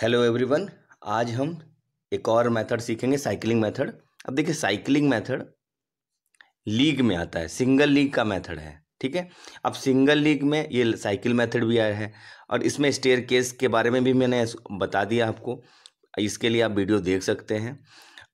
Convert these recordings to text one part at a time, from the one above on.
hello everyone आज हम एक और मेथड सीखेंगे साइकिलिंग मेथड अब देखिए साइकिलिंग मेथड लीग में आता है सिंगल लीग का मेथड है ठीक है अब सिंगल लीग में ये साइकिल मेथड भी आया है और इसमें स्टेयर केस के बारे में भी मैंने बता दिया आपको इसके लिए आप वीडियो देख सकते हैं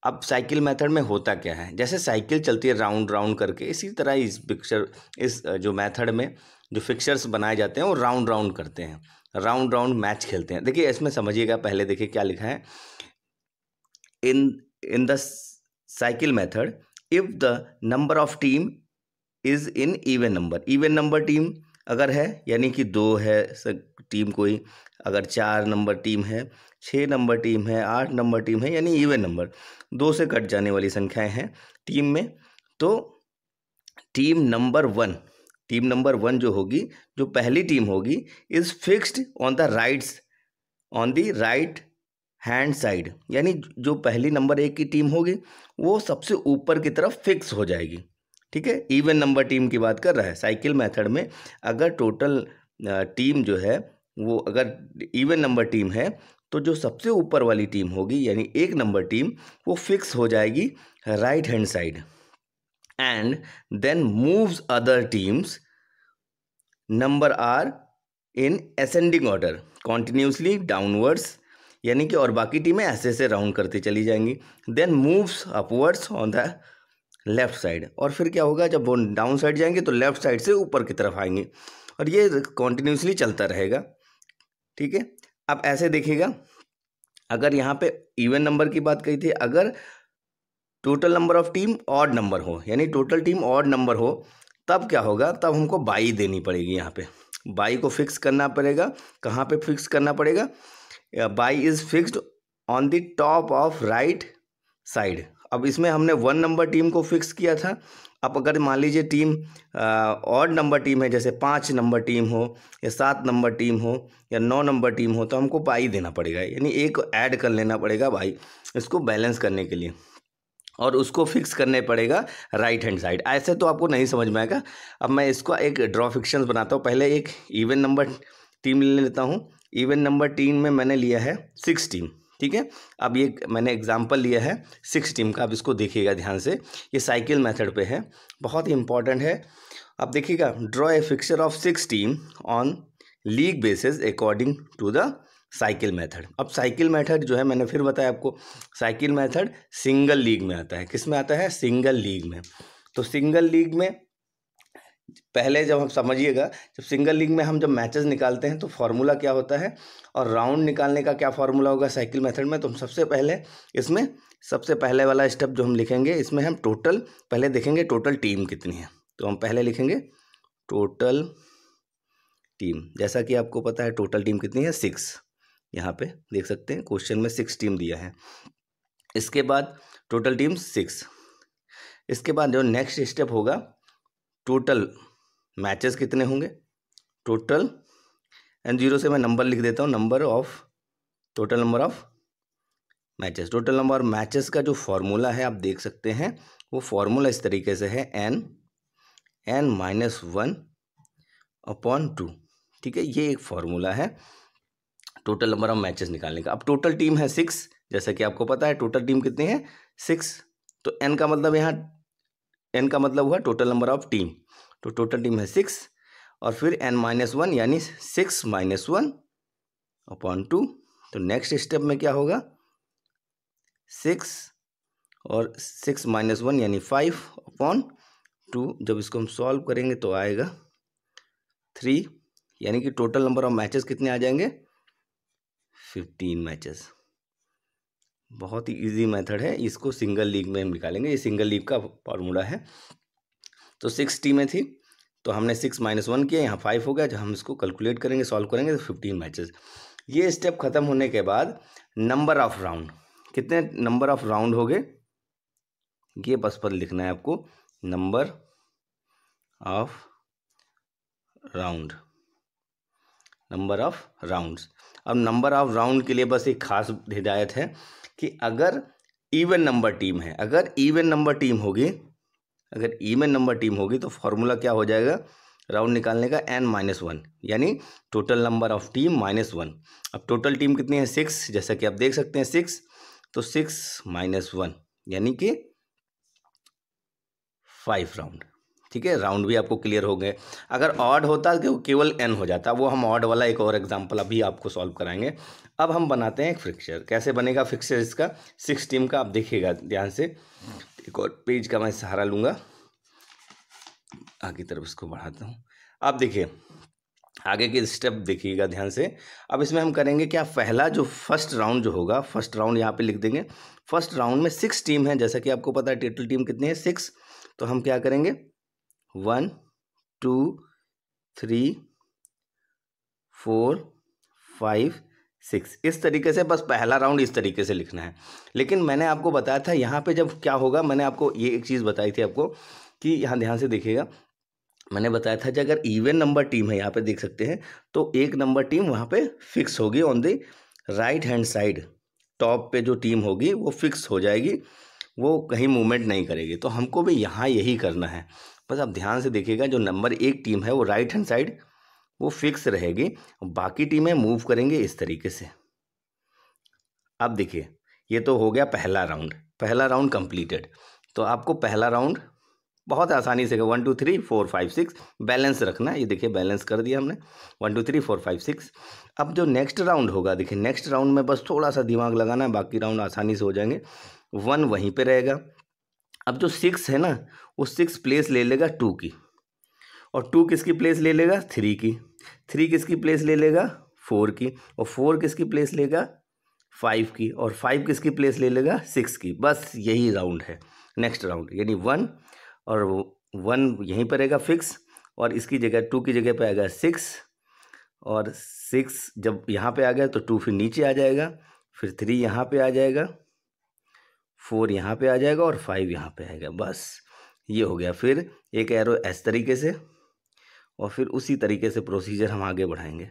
अब साइकिल मेथड में होता क्या है जैसे साइकिल चलती है राउंड राउंड करके इसी तरह इस पिक्चर इस जो मेथड में जो फिक्सर्स बनाए जाते हैं वो राउंड राउंड करते हैं राउंड राउंड मैच खेलते हैं देखिए इसमें समझिएगा पहले देखिए क्या लिखा है in in the cycle method if the number of team is in even number even number team अगर है यानी कि दो है टीम कोई अगर चार नंबर टीम है छः नंबर टीम है आठ नंबर टीम है यानी इवन नंबर दो से कट जाने वाली संख्याएं हैं टीम में तो team number one team number one जो होगी जो पहली टीम होगी is fixed on the rights on the right hand side यानी जो पहली नंबर एक की टीम होगी वो सबसे ऊपर की तरफ फिक्स हो जाएगी ठीक है इवन नंबर टीम की बात कर रहा है साइकिल मेथड में अगर टोटल टीम जो है वो अगर इवन नंबर टीम है तो जो सबसे ऊपर वाली टीम होगी यानी एक नंबर टीम वो फिक्स हो जाएगी right hand side and then moves other teams number are in ascending order continuously downwards यानी कि और बाकी टीमें ऐसे ऐसे राउंड करती चली जाएंगी then moves upwards on the left side और फिर क्या होगा जब वो डाउन साइड जाएंगे तो लेफ्ट साइड से ऊपर की तरफ आएंगे और ये कॉन्टिन्यूसली चलता रहेगा ठीक है अब ऐसे देखिएगा अगर यहाँ पे इवन नंबर की बात कही थी अगर total number of team odd number हो यानी टोटल टीम ऑड नंबर हो तब क्या होगा तब हमको बाई देनी पड़ेगी यहाँ पे बाई को फिक्स करना पड़ेगा कहाँ पे फिक्स करना पड़ेगा bye is fixed on the top of right side अब इसमें हमने वन नंबर टीम को फिक्स किया था अब अगर मान लीजिए टीम ऑड नंबर टीम है जैसे पाँच नंबर टीम हो या सात नंबर टीम हो या नौ नंबर टीम हो तो हमको बाई देना पड़ेगा यानी एक ऐड कर लेना पड़ेगा बाई इसको बैलेंस करने के लिए और उसको फिक्स करने पड़ेगा राइट हैंड साइड ऐसे तो आपको नहीं समझ में आएगा अब मैं इसको एक ड्रॉ फिक्शन बनाता हूँ पहले एक इवन नंबर टीम ले लेता हूँ इवन नंबर टीम में मैंने लिया है सिक्स टीम ठीक है अब ये मैंने एग्जाम्पल लिया है सिक्स टीम का अब इसको देखिएगा ध्यान से ये साइकिल मेथड पे है बहुत ही इंपॉर्टेंट है अब देखिएगा draw a fixture of six team on league basis according to the cycle method अब साइकिल मेथड जो है मैंने फिर बताया आपको साइकिल मेथड सिंगल लीग में आता है किस में आता है सिंगल लीग में तो सिंगल लीग में पहले जब हम समझिएगा जब सिंगल लीग में हम जब मैचेस निकालते हैं तो फार्मूला क्या होता है और राउंड निकालने का क्या फार्मूला होगा साइकिल मेथड में तो हम सबसे पहले इसमें सबसे पहले वाला स्टेप जो हम लिखेंगे इसमें हम टोटल पहले देखेंगे टोटल टीम कितनी है तो हम पहले लिखेंगे टोटल टीम जैसा कि आपको पता है टोटल टीम कितनी है सिक्स यहाँ पे देख सकते हैं क्वेश्चन में सिक्स टीम दिया है इसके बाद टोटल टीम सिक्स इसके बाद जो नेक्स्ट स्टेप होगा टोटल मैचेस कितने होंगे टोटल एंड जीरो से मैं नंबर लिख देता हूँ number of total number of matches total number of matches का जो फॉर्मूला है आप देख सकते हैं वो फॉर्मूला इस तरीके से है N N minus one upon two ठीक है ये एक फॉर्मूला है टोटल नंबर ऑफ मैचेस निकालने का अब टोटल टीम है सिक्स जैसा कि आपको पता है टोटल टीम कितनी है सिक्स तो एन का मतलब यहाँ एन का मतलब हुआ टोटल नंबर ऑफ टीम तो टोटल टीम है सिक्स और फिर एन माइनस वन यानी six minus one upon two तो नेक्स्ट स्टेप में क्या होगा सिक्स और सिक्स माइनस वन यानी फाइव अपॉन टू जब इसको हम सॉल्व करेंगे तो आएगा थ्री यानी कि टोटल नंबर ऑफ मैचेस कितने आ जाएंगे फिफ्टीन मैचेस बहुत ही इजी मेथड है इसको सिंगल लीग में हम निकालेंगे ये सिंगल लीग का फार्मूला है तो सिक्स टीमें थी तो हमने सिक्स माइनस वन किया यहाँ फाइव हो गया जब हम इसको कैलकुलेट करेंगे सॉल्व करेंगे तो फिफ्टीन मैचेस ये स्टेप खत्म होने के बाद नंबर ऑफ राउंड कितने नंबर ऑफ राउंड हो गए ये बस पर लिखना है आपको number of round number of rounds अब नंबर ऑफ राउंड के लिए बस एक खास हिदायत है कि अगर इवन नंबर टीम है अगर इवन नंबर टीम होगी अगर इवन नंबर टीम होगी तो फार्मूला क्या हो जाएगा राउंड निकालने का एन माइनस वन यानी total number of team minus one अब टोटल टीम कितनी है सिक्स जैसा कि आप देख सकते हैं सिक्स तो सिक्स माइनस वन यानी कि फाइव राउंड ठीक है राउंड भी आपको क्लियर हो गए अगर ऑड होता तो केवल एन हो जाता वो हम ऑड वाला एक और एग्जाम्पल अभी आपको सॉल्व कराएंगे अब हम बनाते हैं एक फिक्सर कैसे बनेगा फ्रिक्चर इसका सिक्स टीम का आप देखिएगा ध्यान से एक और पेज का मैं सहारा लूँगा आगे तरफ इसको बढ़ाता हूँ आप देखिए आगे के स्टेप देखिएगा ध्यान से अब इसमें हम करेंगे क्या पहला जो फर्स्ट राउंड जो होगा फर्स्ट राउंड यहाँ पे लिख देंगे फर्स्ट राउंड में सिक्स टीम है जैसा कि आपको पता है टोटल टीम कितनी है सिक्स तो हम क्या करेंगे one two three four five six इस तरीके से बस पहला राउंड इस तरीके से लिखना है लेकिन मैंने आपको बताया था यहाँ पे जब क्या होगा मैंने आपको ये एक चीज़ बताई थी आपको कि यहाँ ध्यान से देखिएगा मैंने बताया था कि अगर इवन नंबर टीम है यहाँ पे देख सकते हैं तो एक नंबर टीम वहाँ पे फिक्स होगी on the right hand side top पे जो टीम होगी वो फिक्स हो जाएगी वो कहीं मूवमेंट नहीं करेगी तो हमको भी यहाँ यही करना है बस आप ध्यान से देखिएगा जो नंबर एक टीम है वो राइट हैंड साइड वो फिक्स रहेगी बाकी टीमें मूव करेंगे इस तरीके से अब देखिए ये तो हो गया पहला राउंड पहला राउंड कंप्लीटेड तो आपको पहला राउंड बहुत आसानी से one two three four five six balance रखना ये देखिए बैलेंस कर दिया हमने one two three four five six अब जो नेक्स्ट राउंड होगा देखिए नेक्स्ट राउंड में बस थोड़ा सा दिमाग लगाना है बाकी राउंड आसानी से हो जाएंगे वन वहीं पे रहेगा अब जो सिक्स है ना वो सिक्स प्लेस ले लेगा टू की और टू किसकी प्लेस ले लेगा थ्री की थ्री किसकी प्लेस ले लेगा फोर की और फोर किसकी प्लेस लेगा फाइव की और फाइव किसकी प्लेस ले लेगा सिक्स की बस यही राउंड है नेक्स्ट राउंड यानी वन और वन यहीं पर रहेगा फिक्स और इसकी जगह टू की जगह पर आएगा सिक्स और सिक्स जब यहाँ पे आ गया तो टू फिर नीचे आ जाएगा फिर थ्री यहाँ पे आ जाएगा फोर यहाँ पे आ जाएगा और फाइव यहाँ पे आएगा बस ये हो गया फिर एक एरो इस तरीके से और फिर उसी तरीके से प्रोसीजर हम आगे बढ़ाएंगे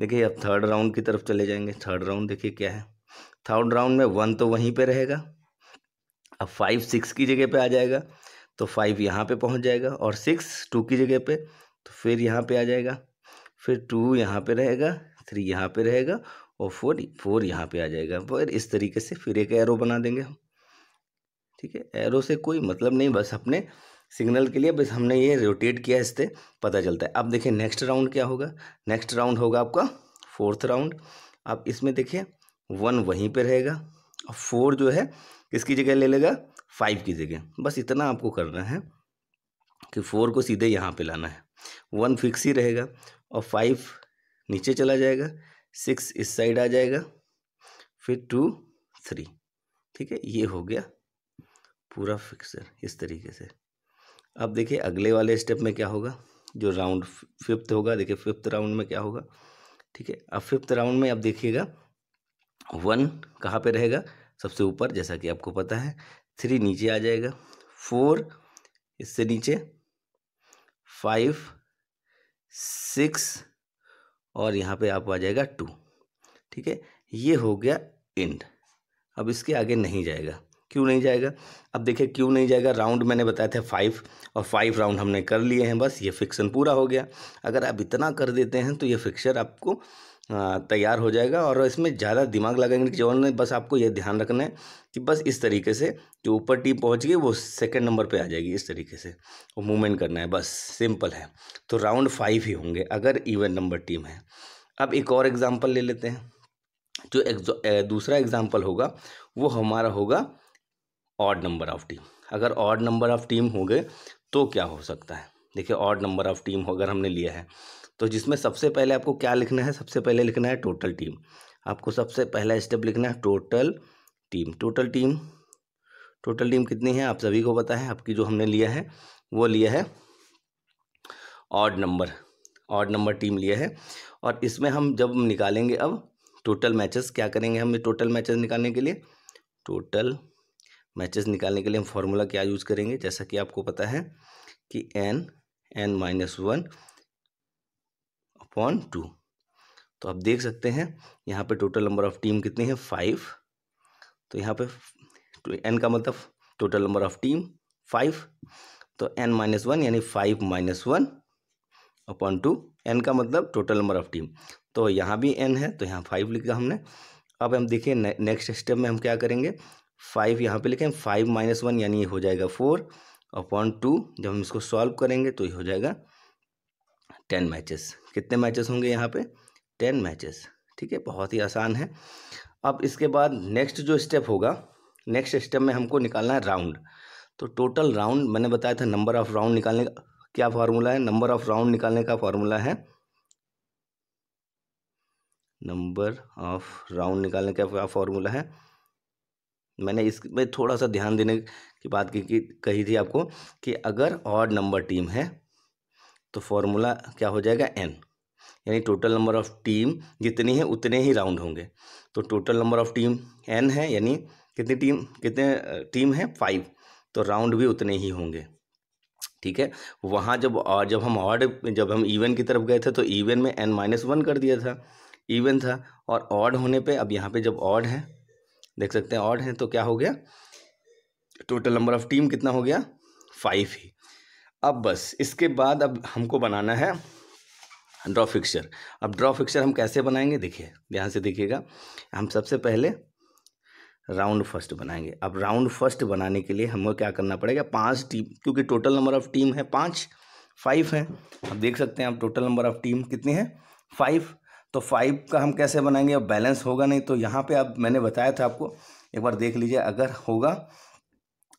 देखिए अब थर्ड राउंड की तरफ चले जाएंगे थर्ड राउंड देखिए क्या है थर्ड राउंड में वन तो वहीं पे रहेगा अब फाइव सिक्स की जगह पे आ जाएगा तो फाइव यहाँ पे पहुँच जाएगा और सिक्स टू की जगह पे तो फिर यहाँ पे आ जाएगा फिर टू यहाँ पे रहेगा थ्री यहाँ पे रहेगा और फोर फोर यहाँ पे आ जाएगा फिर इस तरीके से फिर एक एरो बना देंगे हम ठीक है एरो से कोई मतलब नहीं बस अपने सिग्नल के लिए बस हमने ये रोटेट किया इससे पता चलता है अब देखिए नेक्स्ट राउंड क्या होगा नेक्स्ट राउंड होगा आपका फोर्थ राउंड अब इसमें देखिए वन वहीं पे रहेगा और फोर जो है किसकी जगह ले लेगा फाइव की जगह बस इतना आपको करना है कि फोर को सीधे यहाँ पे लाना है वन फिक्स ही रहेगा और फाइव नीचे चला जाएगा सिक्स इस साइड आ जाएगा फिर टू थ्री ठीक है ये हो गया पूरा फिक्सर इस तरीके से अब देखिए अगले वाले स्टेप में क्या होगा जो राउंड फिफ्थ होगा देखिए फिफ्थ राउंड में क्या होगा ठीक है अब फिफ्थ राउंड में अब देखिएगा वन कहाँ पे रहेगा सबसे ऊपर जैसा कि आपको पता है थ्री नीचे आ जाएगा फोर इससे नीचे फाइव सिक्स और यहाँ पे आप आ जाएगा टू ठीक है ये हो गया एंड अब इसके आगे नहीं जाएगा क्यों नहीं जाएगा अब देखिए क्यों नहीं जाएगा राउंड मैंने बताया था फाइव और फाइव राउंड हमने कर लिए हैं बस ये फिक्सन पूरा हो गया अगर आप इतना कर देते हैं तो ये फिक्सर आपको तैयार हो जाएगा और इसमें ज़्यादा दिमाग लगाएंगे जो ने बस आपको ये ध्यान रखना है कि बस इस तरीके से जो ऊपर टीम पहुँच गई वो सेकंड नंबर पे आ जाएगी इस तरीके से वो मूवमेंट करना है बस सिंपल है तो राउंड फाइव ही होंगे अगर इवन नंबर टीम है अब एक और एग्ज़ाम्पल ले लेते हैं जो एक, दूसरा एग्ज़ाम्पल होगा वो हमारा होगा ऑड नंबर ऑफ टीम अगर ऑड नंबर ऑफ टीम हो गए तो क्या हो सकता है देखिए ऑड नंबर ऑफ टीम अगर हमने लिया है तो जिसमें सबसे पहले आपको क्या लिखना है सबसे पहले लिखना है टोटल टीम आपको सबसे पहला स्टेप लिखना है total team total team total team कितनी है आप सभी को पता है आपकी जो हमने लिया है वो लिया है odd number odd number team लिया है और इसमें हम जब निकालेंगे अब टोटल मैचेस क्या करेंगे हम टोटल मैचेस निकालने के लिए टोटल मैचेस निकालने के लिए हम फार्मूला क्या यूज़ करेंगे जैसा कि आपको पता है कि N N minus one upon two तो आप देख सकते हैं यहाँ पे टोटल नंबर ऑफ टीम कितनी है फाइव तो यहाँ पे एन का मतलब total number of team five तो एन माइनस वन यानी five minus one upon two N का मतलब टोटल नंबर ऑफ टीम तो यहाँ भी एन है तो यहाँ फाइव लिखा हमने अब हम देखिए नेक्स्ट स्टेप में हम क्या करेंगे फाइव यहाँ पे लिखें फाइव माइनस वन यानी ये हो जाएगा फोर अपॉन टू जब हम इसको सॉल्व करेंगे तो ये हो जाएगा टेन मैचेस कितने मैचेस होंगे यहाँ पे टेन मैचेस ठीक है बहुत ही आसान है अब इसके बाद नेक्स्ट जो स्टेप होगा नेक्स्ट स्टेप में हमको निकालना है राउंड तो टोटल राउंड मैंने बताया था नंबर ऑफ राउंड निकालने का क्या फार्मूला है नंबर ऑफ राउंड निकालने का फार्मूला है नंबर ऑफ राउंड निकालने का क्या फार्मूला है मैंने इसमें थोड़ा सा ध्यान देने की बात की कही थी आपको कि अगर ऑड नंबर टीम है तो फॉर्मूला क्या हो जाएगा एन यानी टोटल नंबर ऑफ़ टीम जितनी है उतने ही राउंड होंगे तो total number of team N है यानी कितनी टीम कितने टीम है फाइव तो राउंड भी उतने ही होंगे ठीक है वहाँ जब और जब हम ऑड जब हम इवन की तरफ गए थे तो इवन में एन माइनस वन कर दिया था इवन था और ऑड होने पे अब यहाँ पे जब ऑड है देख सकते हैं ऑड हैं तो क्या हो गया टोटल नंबर ऑफ टीम कितना हो गया फाइव ही अब बस इसके बाद अब हमको बनाना है ड्रॉ फिक्सर अब ड्रॉ फिक्सर हम कैसे बनाएंगे देखिए ध्यान से देखिएगा हम सबसे पहले राउंड फर्स्ट बनाएंगे अब राउंड फर्स्ट बनाने के लिए हमको क्या करना पड़ेगा पांच टीम क्योंकि टोटल नंबर ऑफ टीम है पांच फाइव हैं अब देख सकते हैं आप टोटल नंबर ऑफ टीम कितनी है फाइव तो फाइव का हम कैसे बनाएंगे अब बैलेंस होगा नहीं तो यहाँ पे अब मैंने बताया था आपको एक बार देख लीजिए अगर होगा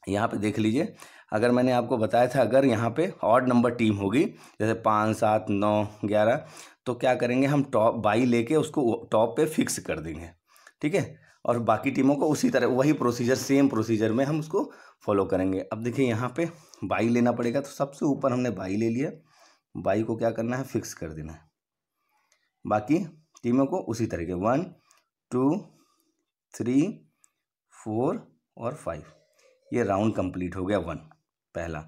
यहाँ पे देख लीजिए अगर मैंने आपको बताया था अगर यहाँ पे ऑड नंबर टीम होगी जैसे पाँच सात नौ ग्यारह तो क्या करेंगे हम टॉप बाई लेके उसको टॉप पे फिक्स कर देंगे ठीक है और बाकी टीमों को उसी तरह वही प्रोसीजर सेम प्रोसीजर में हम उसको फॉलो करेंगे अब देखिए यहाँ पे बाई लेना पड़ेगा तो सबसे ऊपर हमने बाई ले लिया बाई को क्या करना है फिक्स कर देना है बाकी टीमों को उसी तरीके वन टू थ्री फोर और फाइव ये राउंड कंप्लीट हो गया वन पहला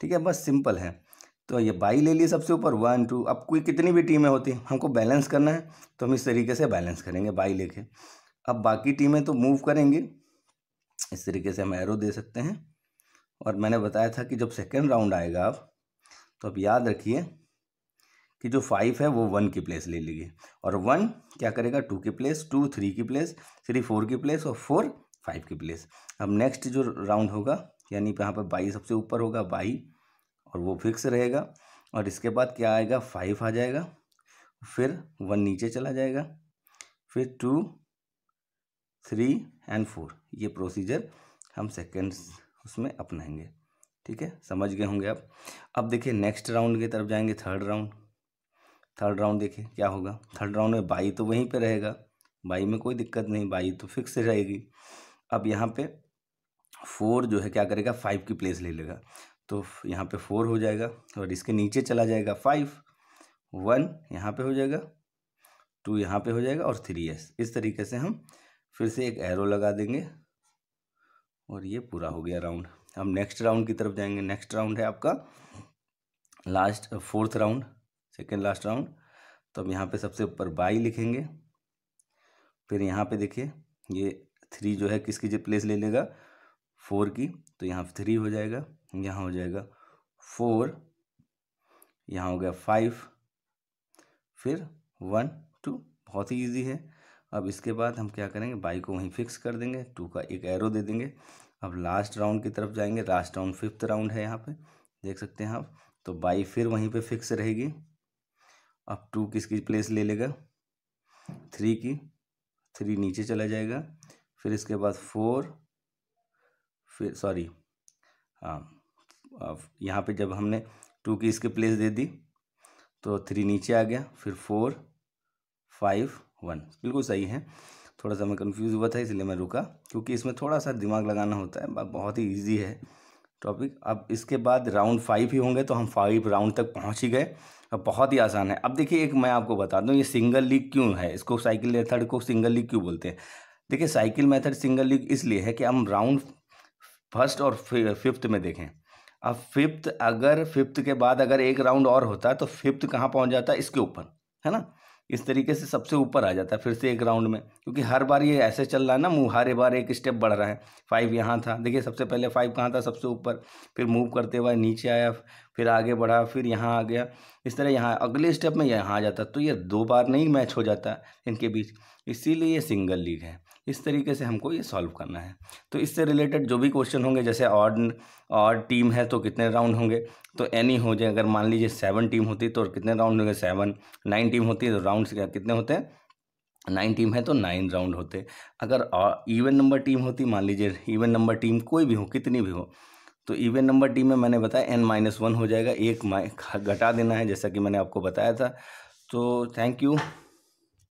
ठीक है बस सिंपल है तो ये बाई ले लिए सबसे ऊपर वन टू अब कोई कितनी भी टीमें होती हैं हमको बैलेंस करना है तो हम इस तरीके से बैलेंस करेंगे बाई लेके अब बाकी टीमें तो मूव करेंगी इस तरीके से हम एरो दे सकते हैं और मैंने बताया था कि जब सेकेंड राउंड आएगा तो आप तो अब याद रखिए कि जो फाइव है वो वन की प्लेस ले लेगी और वन क्या करेगा टू की प्लेस टू थ्री की प्लेस थ्री फोर की प्लेस और फोर फाइव की प्लेस अब नेक्स्ट जो राउंड होगा यानी यहाँ पर बाई सबसे ऊपर होगा बाई और वो फिक्स रहेगा और इसके बाद क्या आएगा फाइव आ जाएगा फिर वन नीचे चला जाएगा फिर टू थ्री एंड फोर ये प्रोसीजर हम सेकेंड्स उसमें अपनाएंगे ठीक है समझ गए होंगे आप अब देखिए नेक्स्ट राउंड की तरफ जाएंगे थर्ड राउंड थर्ड राउंड देखें क्या होगा थर्ड राउंड में बाई तो वहीं पे रहेगा बाई में कोई दिक्कत नहीं बाई तो फिक्स रहेगी अब यहाँ पे फोर जो है क्या करेगा फाइव की प्लेस ले लेगा तो यहाँ पे फोर हो जाएगा और इसके नीचे चला जाएगा फाइव वन यहाँ पे हो जाएगा टू यहाँ पे हो जाएगा और थ्री एस इस तरीके से हम फिर से एक एरो लगा देंगे और ये पूरा हो गया राउंड हम नेक्स्ट राउंड की तरफ जाएंगे नेक्स्ट राउंड है आपका last fourth round second last round तो अब यहाँ पे सबसे ऊपर बाई लिखेंगे फिर यहाँ पे देखिए ये थ्री जो है किसकी जो प्लेस ले लेगा फोर की तो यहाँ थ्री हो जाएगा यहाँ हो जाएगा फोर यहाँ हो गया फाइव फिर वन टू बहुत ही ईजी है अब इसके बाद हम क्या करेंगे बाई को वहीं फिक्स कर देंगे टू का एक एरो दे देंगे अब लास्ट राउंड की तरफ जाएंगे लास्ट राउंड फिफ्थ राउंड है यहाँ पे देख सकते हैं आप तो बाई फिर वहीं पे फिक्स रहेगी अब टू किसकी प्लेस ले लेगा थ्री की थ्री नीचे चला जाएगा फिर इसके बाद फोर फिर सॉरी हाँ यहाँ पे जब हमने टू की इसकी प्लेस दे दी तो थ्री नीचे आ गया फिर फोर फाइव वन बिल्कुल सही है थोड़ा सा मैं कंफ्यूज हुआ था इसलिए मैं रुका क्योंकि इसमें थोड़ा सा दिमाग लगाना होता है बहुत ही ईजी है टॉपिक अब इसके बाद राउंड फाइव ही होंगे तो हम फाइव राउंड तक पहुंच ही गए अब बहुत ही आसान है अब देखिए एक मैं आपको बता दूं ये सिंगल लीग क्यों है इसको साइकिल मेथड को सिंगल लीग क्यों बोलते हैं देखिए साइकिल मेथड सिंगल लीग इसलिए है कि हम राउंड फर्स्ट और फिफ्थ में देखें अब फिफ्थ अगर फिफ्थ के बाद अगर एक राउंड और होता तो फिफ्थ कहाँ पहुँच जाता इसके ऊपर है ना इस तरीके से सबसे ऊपर आ जाता है फिर से एक राउंड में क्योंकि हर बार ये ऐसे चल रहा है ना मूव हर बार एक स्टेप बढ़ रहा है फाइव यहाँ था देखिए सबसे पहले फाइव कहाँ था सबसे ऊपर फिर मूव करते हुए नीचे आया फिर आगे बढ़ा फिर यहाँ आ गया इस तरह यहाँ अगले स्टेप में यहाँ आ जाता तो ये दो बार नहीं मैच हो जाता इनके बीच इसीलिए ये सिंगल लीग है इस तरीके से हमको ये सॉल्व करना है तो इससे रिलेटेड जो भी क्वेश्चन होंगे जैसे ऑड और टीम है तो कितने राउंड होंगे तो एनी हो जाए अगर मान लीजिए सेवन टीम होती तो कितने राउंड होंगे सेवन नाइन टीम होती है तो राउंड कितने होते हैं नाइन टीम है तो नाइन राउंड होते अगर इवन नंबर टीम होती मान लीजिए इवन नंबर टीम कोई भी हो कितनी भी हो तो इवन नंबर टीम में मैंने बताया एन माइनस वन हो जाएगा एक घटा देना है जैसा कि मैंने आपको बताया था तो थैंक यू